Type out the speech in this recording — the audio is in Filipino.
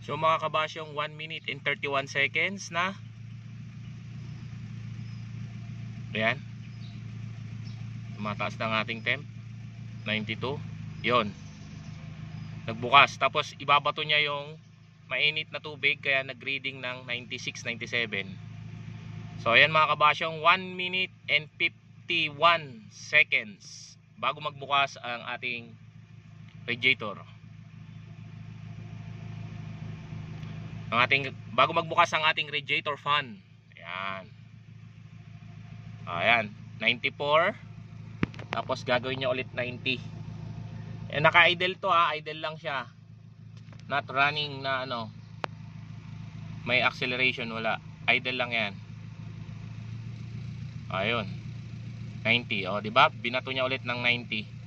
So mga yung 1 minute and 31 seconds na. Ayan. Tumataas na ang ating temp. 92. yon Nagbukas. Tapos ibabato niya yung mainit na tubig kaya nagreading reading ng 96, 97. So ayan mga kabasyong 1 minute and 51 seconds bago magbukas ang ating radiator. ang ating bago magbukas ang ating radiator fan ayan ayan 94 tapos gagawin niya ulit 90 eh, naka idle to ah idle lang siya not running na ano may acceleration wala idle lang yan ayun 90 oh di ba binato niya ulit ng 90